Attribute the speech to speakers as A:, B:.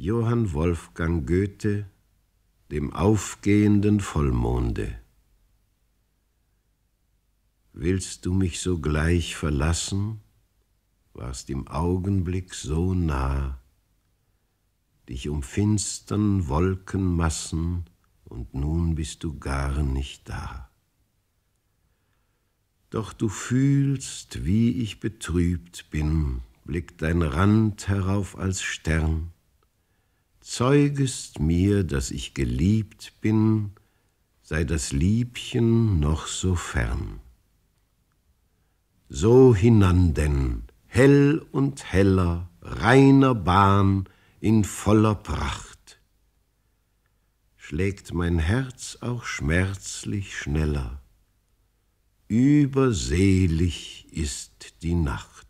A: Johann Wolfgang Goethe, dem aufgehenden Vollmonde. Willst du mich sogleich verlassen? Warst im Augenblick so nah, dich umfinstern Wolkenmassen, und nun bist du gar nicht da. Doch du fühlst, wie ich betrübt bin, blickt dein Rand herauf als Stern, Zeugest mir, dass ich geliebt bin, sei das Liebchen noch so fern. So hinan denn, hell und heller, reiner Bahn, in voller Pracht. Schlägt mein Herz auch schmerzlich schneller, überselig ist die Nacht.